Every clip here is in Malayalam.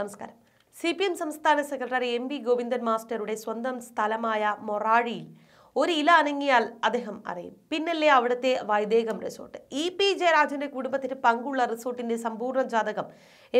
നമസ്കാരം സി പി എം സംസ്ഥാന സെക്രട്ടറി എം വി ഗോവിന്ദൻ മാസ്റ്ററുടെ സ്വന്തം സ്ഥലമായ മൊറാഴിയിൽ ഒരു ഇല അനങ്ങിയാൽ അദ്ദേഹം അറിയും പിന്നല്ലേ അവിടുത്തെ വൈദേകം റിസോർട്ട് ഇ പി ജയരാജന്റെ കുടുംബത്തിന് പങ്കുള്ള റിസോർട്ടിന്റെ സമ്പൂർണ്ണ ജാതകം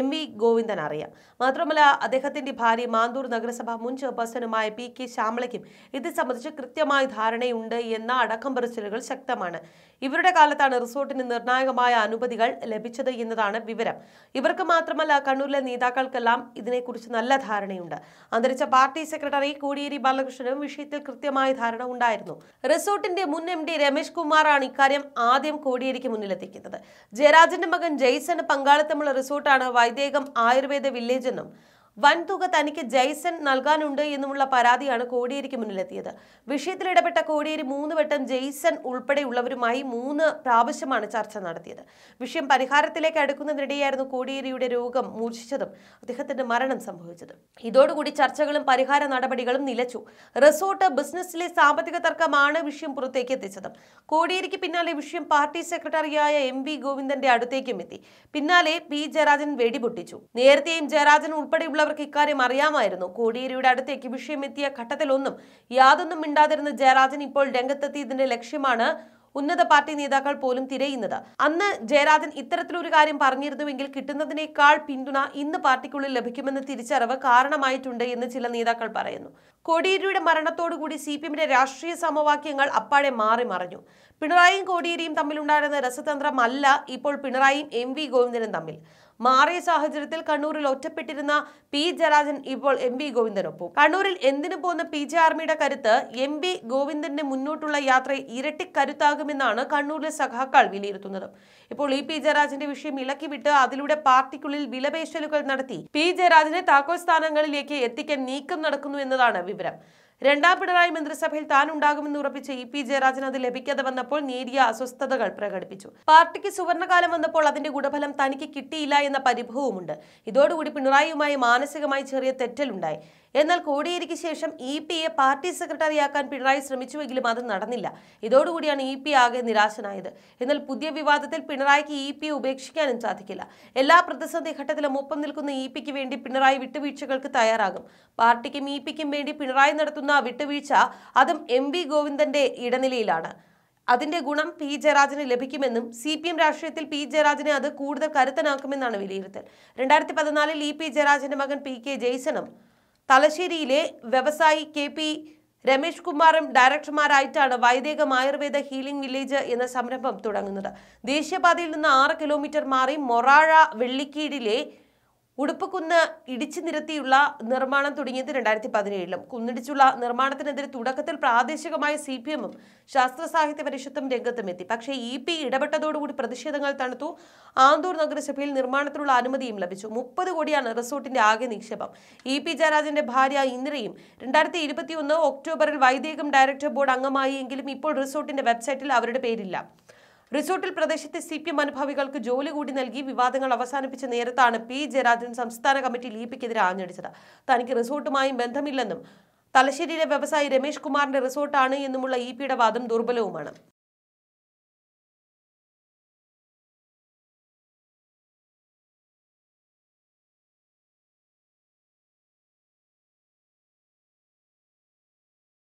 എം വി ഗോവിന്ദൻ അറിയാം മാത്രമല്ല അദ്ദേഹത്തിന്റെ ഭാര്യ മാന്തൂർ നഗരസഭ മുൻ ചെയർപേഴ്സണുമായ പി കെ ശ്യാമളയ്ക്കും ഇത് സംബന്ധിച്ച് കൃത്യമായ ധാരണയുണ്ട് എന്ന അടക്കം പറച്ചിലുകൾ ശക്തമാണ് ഇവരുടെ കാലത്താണ് റിസോർട്ടിന് നിർണായകമായ അനുമതികൾ ലഭിച്ചത് എന്നതാണ് വിവരം ഇവർക്ക് മാത്രമല്ല കണ്ണൂരിലെ നേതാക്കൾക്കെല്ലാം ഇതിനെക്കുറിച്ച് നല്ല ധാരണയുണ്ട് അന്തരിച്ച പാർട്ടി സെക്രട്ടറി കോടിയേരി ബാലകൃഷ്ണനും വിഷയത്തിൽ കൃത്യമായ ധാരണ ഉണ്ടായി ഉണ്ടായിരുന്നു റിസോർട്ടിന്റെ മുൻ എം ഡി രമേഷ് കുമാറാണ് ഇക്കാര്യം ആദ്യം കോടിയേരിക്ക് മുന്നിലെത്തിക്കുന്നത് ജയരാജന്റെ മകൻ ജയ്സന് പങ്കാളിത്തമുള്ള റിസോർട്ടാണ് വൈദേകം ആയുർവേദ വില്ലേജ് എന്നും വൻതുക തനിക്ക് ജയ്സൺ നൽകാനുണ്ട് എന്നുമുള്ള പരാതിയാണ് കോടിയേരിക്ക് മുന്നിലെത്തിയത് വിഷയത്തിൽ ഇടപെട്ട കോടിയേരി മൂന്ന് വട്ടം ജയ്സൺ ഉൾപ്പെടെയുള്ളവരുമായി മൂന്ന് പ്രാവശ്യമാണ് ചർച്ച നടത്തിയത് വിഷയം പരിഹാരത്തിലേക്ക് അടുക്കുന്നതിനിടെയായിരുന്നു കോടിയേരിയുടെ രോഗം മൂർച്ഛിച്ചതും അദ്ദേഹത്തിന്റെ മരണം സംഭവിച്ചത് ഇതോടുകൂടി ചർച്ചകളും പരിഹാര നടപടികളും നിലച്ചു റിസോർട്ട് ബിസിനസ്സിലെ സാമ്പത്തിക തർക്കമാണ് വിഷയം പുറത്തേക്ക് എത്തിച്ചത് കോടിയേരിക്ക് പിന്നാലെ വിഷയം പാർട്ടി സെക്രട്ടറിയായ എം വി ഗോവിന്ദന്റെ അടുത്തേക്കും എത്തി പിന്നാലെ പി ജയരാജൻ വെടിപൊട്ടിച്ചു നേരത്തെയും ജയരാജൻ ഉൾപ്പെടെയുള്ള മറ്റുള്ളവർക്ക് ഇക്കാര്യം അറിയാമായിരുന്നു കോടിയേരിയുടെ അടുത്തേക്ക് എത്തിയ ഘട്ടത്തിലൊന്നും യാതൊന്നും മിണ്ടാതിരുന്ന ജയരാജൻ ഇപ്പോൾ രംഗത്തെത്തിയതിന്റെ ലക്ഷ്യമാണ് ഉന്നത പാർട്ടി നേതാക്കൾ പോലും തിരയുന്നത് അന്ന് ജയരാജൻ ഇത്തരത്തിലൊരു കാര്യം പറഞ്ഞിരുന്നുവെങ്കിൽ കിട്ടുന്നതിനേക്കാൾ പിന്തുണ ഇന്ന് പാർട്ടിക്കുള്ളിൽ ലഭിക്കുമെന്ന തിരിച്ചറിവ് കാരണമായിട്ടുണ്ട് എന്ന് ചില നേതാക്കൾ പറയുന്നു കോടിയേരിയുടെ മരണത്തോടുകൂടി സി പി എമ്മിന്റെ രാഷ്ട്രീയ സമവാക്യങ്ങൾ അപ്പാടെ മാറി മറിഞ്ഞു പിണറായിയും കോടിയേരിയും തമ്മിലുണ്ടായിരുന്ന രസതന്ത്രമല്ല ഇപ്പോൾ പിണറായിയും എം വി ഗോവിന്ദനും തമ്മിൽ മാറിയ സാഹചര്യത്തിൽ കണ്ണൂരിൽ ഒറ്റപ്പെട്ടിരുന്ന പി ജയരാജൻ ഇപ്പോൾ എം ബി ഗോവിന്ദനൊപ്പം കണ്ണൂരിൽ എന്തിനു പോകുന്ന പി ജെ ആർമിയുടെ കരുത്ത് എം ബി ഗോവിന്ദന്റെ മുന്നോട്ടുള്ള യാത്ര ഇരട്ടി കണ്ണൂരിലെ സഖാക്കൾ വിലയിരുത്തുന്നത് ഇപ്പോൾ ഇ പി ജയരാജന്റെ വിഷയം ഇളക്കിവിട്ട് അതിലൂടെ പാർട്ടിക്കുള്ളിൽ വിലപേശലുകൾ നടത്തി പി ജയരാജനെ താക്കോൽ സ്ഥാനങ്ങളിലേക്ക് എത്തിക്കാൻ നീക്കം നടക്കുന്നു എന്നതാണ് വിവരം രണ്ടാം പിണറായി മന്ത്രിസഭയിൽ താൻ ഉണ്ടാകുമെന്ന് ഉറപ്പിച്ച ഇ പി ജയരാജൻ അത് ലഭിക്കാതെ വന്നപ്പോൾ നേരിയ അസ്വസ്ഥതകൾ പ്രകടിപ്പിച്ചു പാർട്ടിക്ക് സുവർണകാലം വന്നപ്പോൾ അതിന്റെ ഗുണഫലം തനിക്ക് കിട്ടിയില്ല എന്ന പരിഭവവുമുണ്ട് ഇതോടുകൂടി പിണറായിയുമായി മാനസികമായി ചെറിയ തെറ്റലുണ്ടായി എന്നാൽ കോടിയേരിക്ക് ശേഷം ഇ പിയെ പാർട്ടി സെക്രട്ടറിയാക്കാൻ പിണറായി ശ്രമിച്ചുവെങ്കിലും അത് നടന്നില്ല ഇതോടുകൂടിയാണ് ഇ പി ആകെ നിരാശനായത് എന്നാൽ പുതിയ വിവാദത്തിൽ പിണറായിക്ക് ഇ പി ഉപേക്ഷിക്കാനും സാധിക്കില്ല എല്ലാ പ്രതിസന്ധി ഘട്ടത്തിലും ഒപ്പം നിൽക്കുന്ന ഇ പിക്ക് വേണ്ടി പിണറായി വിട്ടുവീഴ്ചകൾക്ക് തയ്യാറാകും പാർട്ടിക്കും ഇ പിക്കും വേണ്ടി പിണറായി നടത്തുന്ന വിട്ടുവീഴ്ച അതും എം വി ഗോവിന്ദന്റെ ഇടനിലയിലാണ് അതിന്റെ ഗുണം പി ജയരാജന് ലഭിക്കുമെന്നും സി പി എം രാഷ്ട്രീയത്തിൽ പി ജയരാജനെ അത് കൂടുതൽ കരുത്തനാക്കുമെന്നാണ് വിലയിരുത്തൽ രണ്ടായിരത്തി പതിനാലിൽ ഇ പി ജയരാജന്റെ മകൻ പി കെ ജയ്സണും തലശ്ശേരിയിലെ വ്യവസായി കെ പി രമേഷ് കുമാറും ഡയറക്ടർമാരായിട്ടാണ് വൈദേകം ആയുർവേദ ഹീലിംഗ് വില്ലേജ് എന്ന സംരംഭം തുടങ്ങുന്നത് ദേശീയപാതയിൽ നിന്ന് ആറ് കിലോമീറ്റർ മാറി മൊറാഴ വെള്ളിക്കീടിലെ ഉടുപ്പുകുന്ന് ഇടിച്ചു നിരത്തിയുള്ള നിർമ്മാണം തുടങ്ങിയത് രണ്ടായിരത്തി പതിനേഴിലും കുന്നിടിച്ചുള്ള നിർമ്മാണത്തിനെതിരെ തുടക്കത്തിൽ പ്രാദേശികമായ സി പി എമ്മും ശാസ്ത്ര സാഹിത്യ പരിഷത്തും രംഗത്തുമെത്തി പക്ഷേ ഇ പി ഇടപെട്ടതോടുകൂടി പ്രതിഷേധങ്ങൾ തണുത്തു ആന്തൂർ നഗരസഭയിൽ നിർമ്മാണത്തിനുള്ള അനുമതിയും ലഭിച്ചു മുപ്പത് കോടിയാണ് റിസോർട്ടിന്റെ ആകെ നിക്ഷേപം ഇ പി ജയരാജന്റെ ഭാര്യ ഇന്ദ്രയും രണ്ടായിരത്തി ഇരുപത്തിയൊന്ന് ഒക്ടോബറിൽ വൈദേഹം ഡയറക്ടർ ബോർഡ് അംഗമായി എങ്കിലും ഇപ്പോൾ റിസോർട്ടിന്റെ വെബ്സൈറ്റിൽ അവരുടെ പേരില്ല റിസോർട്ടിൽ പ്രദേശത്തെ സി പി എം അനുഭാവികൾക്ക് ജോലി കൂടി നൽകി വിവാദങ്ങൾ അവസാനിപ്പിച്ച നേരത്താണ് പി ജയരാജൻ സംസ്ഥാന കമ്മിറ്റി ലീപിക്കെതിരെ ആഞ്ഞടിച്ചത് തനിക്ക് റിസോർട്ടുമായും ബന്ധമില്ലെന്നും തലശ്ശേരിയിലെ വ്യവസായി രമേഷ് കുമാറിന്റെ റിസോർട്ടാണ് എന്നുമുള്ള ഇ പിയുടെ വാദം ദുർബലവുമാണ്